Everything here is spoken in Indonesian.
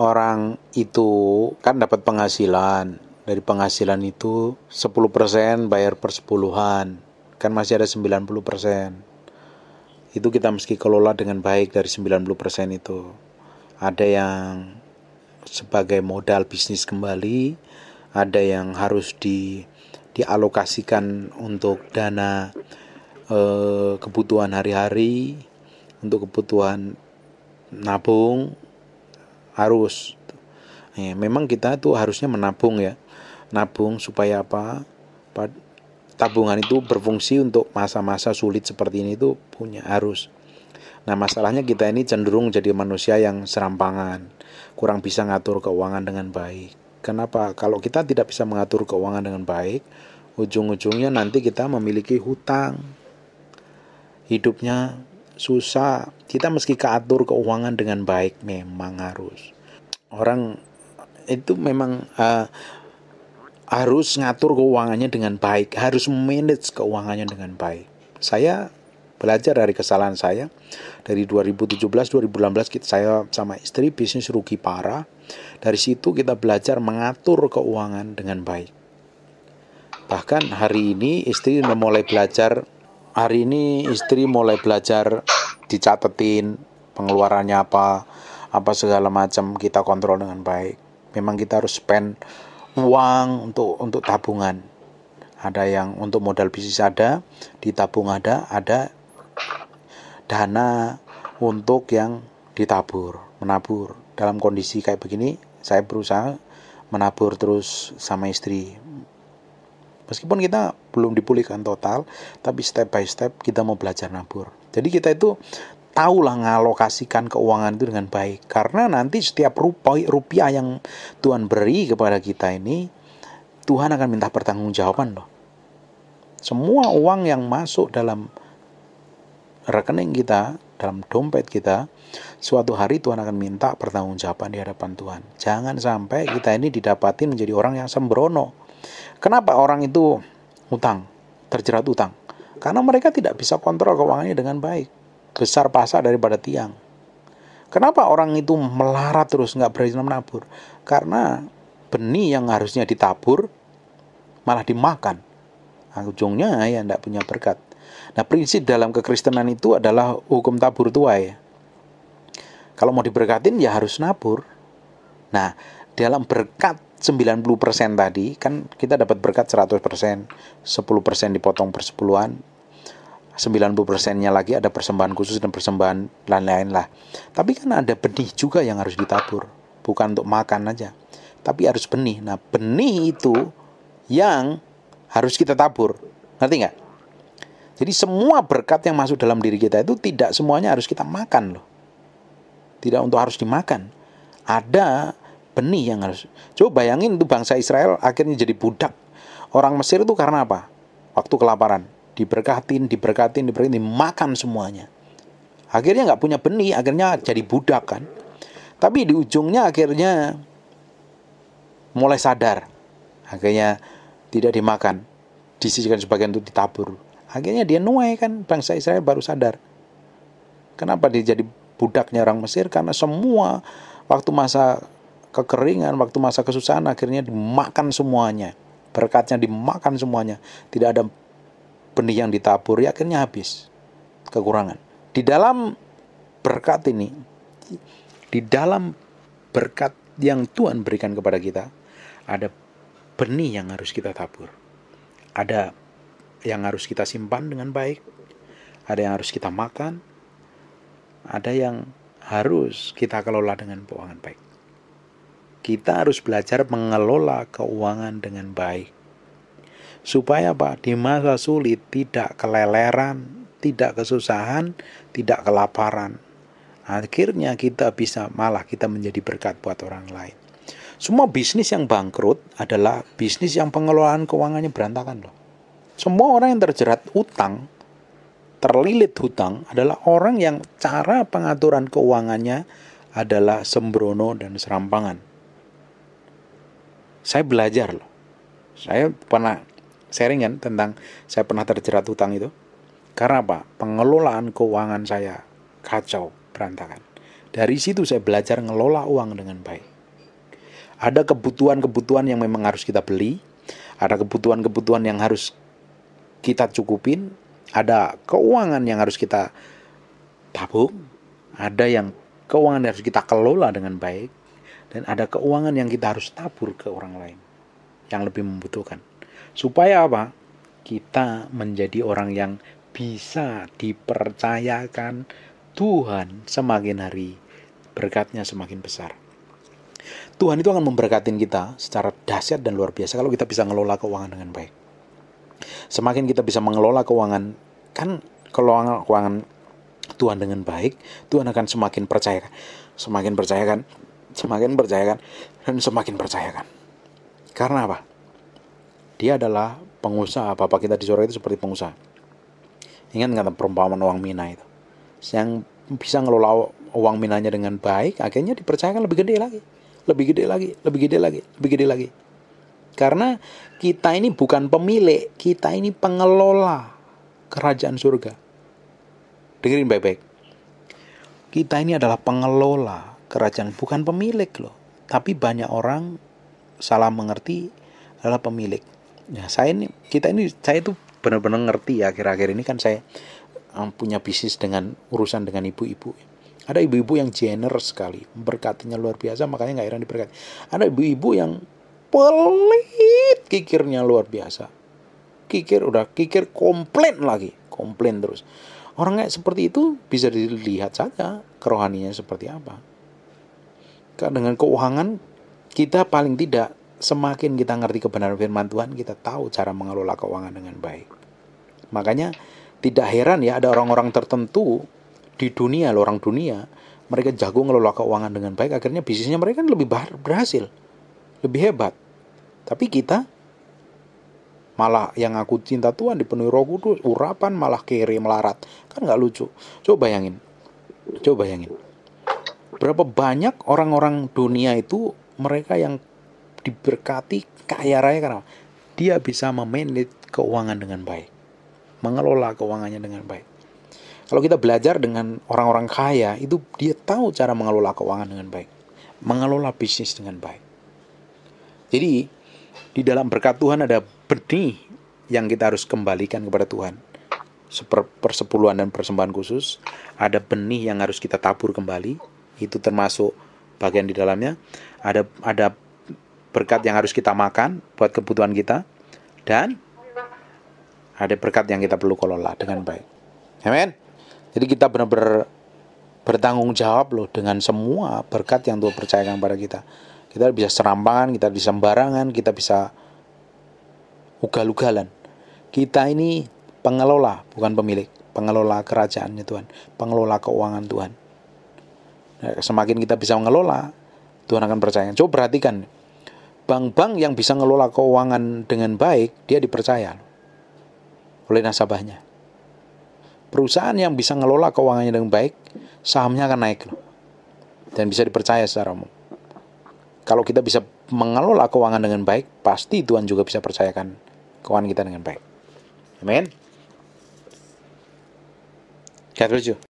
orang itu kan dapat penghasilan. Dari penghasilan itu 10% bayar persepuluhan. Kan masih ada 90%. Itu kita meski kelola dengan baik dari 90% itu. Ada yang sebagai modal bisnis kembali, ada yang harus di dialokasikan untuk dana eh, kebutuhan hari-hari, untuk kebutuhan nabung, harus ya, memang kita tuh harusnya menabung ya nabung supaya apa tabungan itu berfungsi untuk masa-masa sulit seperti ini itu punya harus nah masalahnya kita ini cenderung jadi manusia yang serampangan kurang bisa ngatur keuangan dengan baik kenapa kalau kita tidak bisa mengatur keuangan dengan baik ujung-ujungnya nanti kita memiliki hutang hidupnya susah kita meski keatur keuangan dengan baik memang harus orang itu memang uh, harus ngatur keuangannya dengan baik, harus manage keuangannya dengan baik. Saya belajar dari kesalahan saya dari 2017 2018 kita, saya sama istri bisnis rugi parah. Dari situ kita belajar mengatur keuangan dengan baik. Bahkan hari ini istri sudah mulai belajar hari ini istri mulai belajar dicatetin pengeluarannya apa, apa segala macam kita kontrol dengan baik memang kita harus spend uang untuk untuk tabungan ada yang untuk modal bisnis ada ditabung ada ada dana untuk yang ditabur menabur dalam kondisi kayak begini saya berusaha menabur terus sama istri meskipun kita belum dipulihkan total tapi step by step kita mau belajar nabur jadi kita itu tahulah ngalokasikan keuangan itu dengan baik karena nanti setiap rupiah, rupiah yang Tuhan beri kepada kita ini Tuhan akan minta pertanggungjawaban loh semua uang yang masuk dalam rekening kita dalam dompet kita suatu hari Tuhan akan minta pertanggungjawaban di hadapan Tuhan jangan sampai kita ini didapati menjadi orang yang sembrono kenapa orang itu utang terjerat utang karena mereka tidak bisa kontrol keuangannya dengan baik besar pasak daripada tiang. Kenapa orang itu melarat terus nggak berani menabur? Karena benih yang harusnya ditabur malah dimakan. Nah, ujungnya ya tidak punya berkat. Nah prinsip dalam kekristenan itu adalah hukum tabur tua ya. Kalau mau diberkatin ya harus nabur. Nah dalam berkat 90% tadi kan kita dapat berkat 100%, 10% dipotong persepuluhan, 90%-nya lagi ada persembahan khusus dan persembahan lain-lain lah. Tapi kan ada benih juga yang harus ditabur, bukan untuk makan aja. Tapi harus benih. Nah, benih itu yang harus kita tabur. Ngerti nggak? Jadi semua berkat yang masuk dalam diri kita itu tidak semuanya harus kita makan loh. Tidak untuk harus dimakan. Ada benih yang harus. Coba bayangin itu bangsa Israel akhirnya jadi budak. Orang Mesir itu karena apa? Waktu kelaparan diberkatin, diberkatin, diberkatin, dimakan semuanya. Akhirnya nggak punya benih, akhirnya jadi budak kan. Tapi di ujungnya akhirnya mulai sadar. Akhirnya tidak dimakan, disisikan sebagian untuk ditabur. Akhirnya dia nuai kan, bangsa Israel baru sadar. Kenapa dia jadi budaknya orang Mesir? Karena semua waktu masa kekeringan, waktu masa kesusahan akhirnya dimakan semuanya. Berkatnya dimakan semuanya. Tidak ada benih yang ya akhirnya habis kekurangan di dalam berkat ini di dalam berkat yang Tuhan berikan kepada kita ada benih yang harus kita tabur ada yang harus kita simpan dengan baik ada yang harus kita makan ada yang harus kita kelola dengan keuangan baik kita harus belajar mengelola keuangan dengan baik supaya apa di masa sulit tidak keleleran, tidak kesusahan, tidak kelaparan. Akhirnya kita bisa malah kita menjadi berkat buat orang lain. Semua bisnis yang bangkrut adalah bisnis yang pengelolaan keuangannya berantakan loh. Semua orang yang terjerat utang, terlilit hutang adalah orang yang cara pengaturan keuangannya adalah sembrono dan serampangan. Saya belajar loh. Saya pernah sharing kan tentang saya pernah terjerat hutang itu. Karena apa? Pengelolaan keuangan saya kacau, berantakan. Dari situ saya belajar ngelola uang dengan baik. Ada kebutuhan-kebutuhan yang memang harus kita beli, ada kebutuhan-kebutuhan yang harus kita cukupin, ada keuangan yang harus kita tabung, ada yang keuangan yang harus kita kelola dengan baik, dan ada keuangan yang kita harus tabur ke orang lain yang lebih membutuhkan. Supaya apa? Kita menjadi orang yang bisa dipercayakan Tuhan semakin hari berkatnya semakin besar. Tuhan itu akan memberkatin kita secara dahsyat dan luar biasa kalau kita bisa ngelola keuangan dengan baik. Semakin kita bisa mengelola keuangan, kan kalau keuangan Tuhan dengan baik, Tuhan akan semakin percayakan, semakin percayakan, semakin percayakan, dan semakin percayakan. Karena apa? Dia adalah pengusaha. Bapak kita di surga itu seperti pengusaha. Ingat nggak perumpamaan uang mina itu? Yang bisa ngelola uang minanya dengan baik, akhirnya dipercayakan lebih gede lagi, lebih gede lagi, lebih gede lagi, lebih gede lagi. Karena kita ini bukan pemilik, kita ini pengelola kerajaan surga. Dengerin baik-baik. Kita ini adalah pengelola kerajaan, bukan pemilik loh. Tapi banyak orang salah mengerti adalah pemilik ya saya ini kita ini saya itu benar-benar ngerti ya akhir-akhir ini kan saya um, punya bisnis dengan urusan dengan ibu-ibu ada ibu-ibu yang generous sekali berkatnya luar biasa makanya nggak heran diberkati ada ibu-ibu yang pelit kikirnya luar biasa kikir udah kikir komplain lagi komplain terus orang kayak seperti itu bisa dilihat saja kerohaninya seperti apa dengan keuangan kita paling tidak semakin kita ngerti kebenaran firman Tuhan, kita tahu cara mengelola keuangan dengan baik. Makanya tidak heran ya ada orang-orang tertentu di dunia, orang dunia, mereka jago ngelola keuangan dengan baik, akhirnya bisnisnya mereka kan lebih berhasil, lebih hebat. Tapi kita malah yang aku cinta Tuhan dipenuhi roh kudus, urapan malah kiri melarat. Kan nggak lucu. Coba bayangin. Coba bayangin. Berapa banyak orang-orang dunia itu mereka yang diberkati kaya raya karena dia bisa memanage keuangan dengan baik, mengelola keuangannya dengan baik. Kalau kita belajar dengan orang-orang kaya, itu dia tahu cara mengelola keuangan dengan baik, mengelola bisnis dengan baik. Jadi, di dalam berkat Tuhan ada benih yang kita harus kembalikan kepada Tuhan. Seper persepuluhan dan persembahan khusus, ada benih yang harus kita tabur kembali, itu termasuk bagian di dalamnya. Ada ada berkat yang harus kita makan buat kebutuhan kita dan ada berkat yang kita perlu kelola dengan baik. Amin. Jadi kita benar-benar bertanggung jawab loh dengan semua berkat yang Tuhan percayakan pada kita. Kita bisa serampangan, kita bisa sembarangan, kita bisa ugal-ugalan. Kita ini pengelola, bukan pemilik. Pengelola kerajaannya Tuhan, pengelola keuangan Tuhan. Nah, semakin kita bisa mengelola, Tuhan akan percaya. Coba perhatikan bank-bank yang bisa ngelola keuangan dengan baik, dia dipercaya oleh nasabahnya. Perusahaan yang bisa ngelola keuangannya dengan baik, sahamnya akan naik Dan bisa dipercaya secara umum. Kalau kita bisa mengelola keuangan dengan baik, pasti Tuhan juga bisa percayakan keuangan kita dengan baik. Amin. Kita